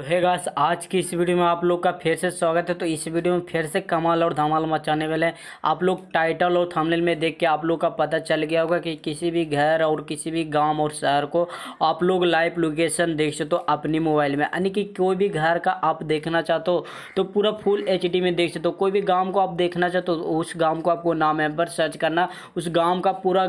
तो है गाइस आज की इस वीडियो में आप लोग का फिर से स्वागत है तो इस वीडियो में फिर से कमाल और धमाल मचाने वाले हैं आप लोग टाइटल और थंबनेल में देख के आप लोग का पता चल गया होगा कि किसी भी घर और किसी भी गांव और शहर को आप लोग लाइव लोकेशन देख सकते हो अपने मोबाइल में यानी कि कोई भी घर का आप देखना चाहते हो तो पूरा फुल एच में देख सकते हो कोई भी गाँव को आप देखना चाहते हो तो उस गाँव को आपको नाम है पर सर्च करना उस गाँव का पूरा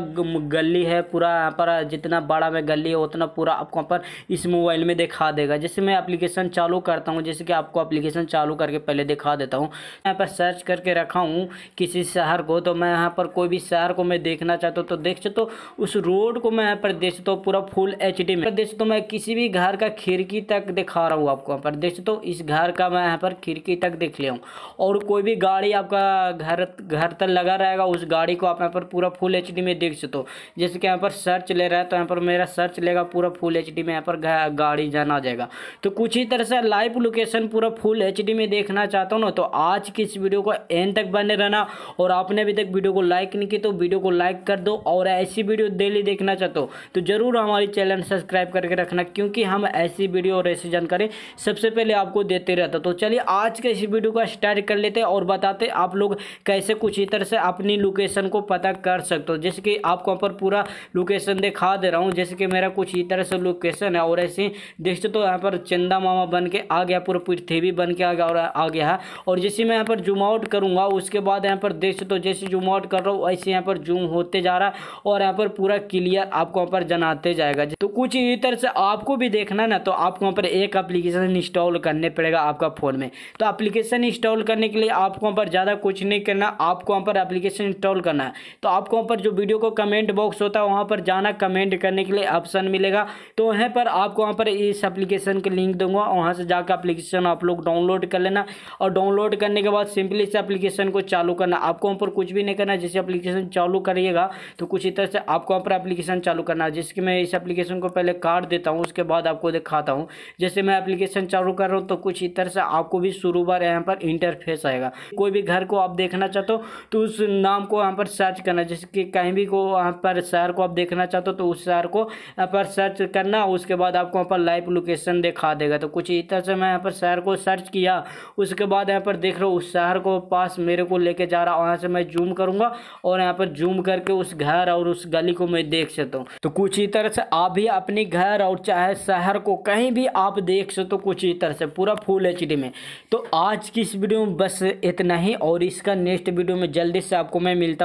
गली है पूरा यहाँ पर जितना बड़ा में गली है उतना पूरा आपको यहाँ पर इस मोबाइल में दिखा देगा मैं अप्लीकेशन एप्लीकेशन चालू करता हूँ जैसे कि आपको एप्लीकेशन चालू करके पहले दिखा देता हूँ यहाँ पर सर्च करके रखा हूँ किसी शहर को तो मैं यहाँ पर कोई भी शहर को मैं देखना चाहता हूँ तो देख सकते तो उस रोड को मैं यहाँ पर देख सकता हूँ पूरा फुल एच डी में देख सकता मैं किसी भी घर का खिड़की तक दिखा रहा हूँ आपको यहाँ पर देख सकते हो इस घर का मैं यहाँ पर खिड़की तक देख लिया हूँ और कोई भी गाड़ी आपका घर घर तक लगा रहेगा उस गाड़ी को आप यहाँ पर पूरा फुल एच में देख सकते हो जैसे कि यहाँ पर सर्च ले रहा है तो यहाँ पर मेरा सर्च लेगा पूरा फुल एच में यहाँ पर गाड़ी जाना आ जाएगा तो कुछ ही तरह से लाइव लोकेशन पूरा फुल एच में देखना चाहता हूँ ना तो आज की इस वीडियो को एंड तक बने रहना और आपने अभी तक वीडियो को लाइक नहीं की तो वीडियो को लाइक कर दो और ऐसी वीडियो डेली देखना चाहते हो तो ज़रूर हमारे चैनल सब्सक्राइब करके रखना क्योंकि हम ऐसी वीडियो और ऐसी जानकारी सबसे पहले आपको देते रहते तो चलिए आज के इस वीडियो का स्टार्ट कर लेते हैं और बताते आप लोग कैसे कुछ इस तरह से अपनी लोकेशन को पता कर सकते हो जैसे कि आपको यहाँ पर पूरा लोकेशन दिखा दे रहा हूँ जैसे कि मेरा कुछ इस तरह से लोकेशन है और ऐसे देखते तो यहाँ पर चंदा मामा बन के आ गया पूरा पृथ्वी बन के आ गया और आ गया है और जैसे मैं यहाँ पर जूम आउट करूँगा उसके बाद यहाँ पर देख तो जैसे जूम आउट कर रहा हूँ वैसे यहाँ पर जूम होते जा रहा है और यहाँ पर पूरा क्लियर आपको वहाँ पर जनाते जाएगा तो कुछ इसी तरह से आपको भी देखना ना तो आपको वहाँ पर एक अप्लीकेशन इंस्टॉल करने पड़ेगा आपका फ़ोन में तो अप्लीकेशन इंस्टॉल करने के लिए आपको वहाँ पर ज़्यादा कुछ नहीं करना आपको वहाँ पर अप्लीकेशन इंस्टॉल करना है तो आपको वहाँ पर जो वीडियो को कमेंट बॉक्स होता है वहाँ पर जाना कमेंट करने के लिए ऑप्शन मिलेगा तो यहाँ पर आपको वहाँ पर इस अप्लीकेशन के लिंक दूंगा हुआ वहाँ से जाकर अप्लीकेशन आप लोग डाउनलोड कर लेना और डाउनलोड करने के बाद सिंपली से अप्लीकेशन को चालू करना आपको वहाँ पर कुछ भी नहीं करना जैसे अप्लीकेशन चालू करिएगा तो कुछ इस तरह से आपको वहाँ पर अप्लीकेशन चालू करना है जिसकी मैं इस एप्लीकेशन को पहले काट देता हूँ उसके बाद आपको दिखाता हूँ जैसे मैं अप्लीकेशन चालू कर रहा हूँ तो कुछ इस तरह से आपको भी शुरू बार यहाँ पर इंटरफेस आएगा कोई भी घर को आप देखना चाहते हो तो उस नाम को यहाँ पर सर्च करना जैसे कि कहीं भी को वहाँ पर शहर को आप देखना चाहते हो तो उस शहर को यहाँ पर सर्च करना उसके बाद आपको वहाँ पर लाइव लोकेशन दिखा देगा तो कुछ ही तरह से मैं यहाँ पर शहर को सर्च किया उसके बाद यहाँ पर देख रहा हूँ उस शहर को पास मेरे को लेके जा रहा वहाँ से मैं जूम करूँगा और यहाँ पर जूम करके उस घर और उस गली को मैं देख सकता हूँ तो कुछ ही तरह से आप भी अपने घर और चाहे शहर को कहीं भी आप देख सकते हो तो कुछ ही तरह से पूरा फुल एच में तो आज की इस वीडियो में बस इतना ही और इसका नेक्स्ट वीडियो में जल्दी से आपको मैं मिलता